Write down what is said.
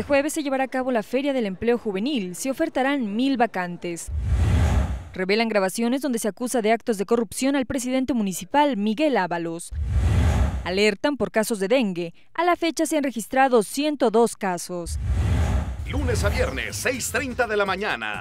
Este jueves se llevará a cabo la Feria del Empleo Juvenil. Se ofertarán mil vacantes. Revelan grabaciones donde se acusa de actos de corrupción al presidente municipal Miguel Ábalos. Alertan por casos de dengue. A la fecha se han registrado 102 casos. Lunes a viernes, 6.30 de la mañana.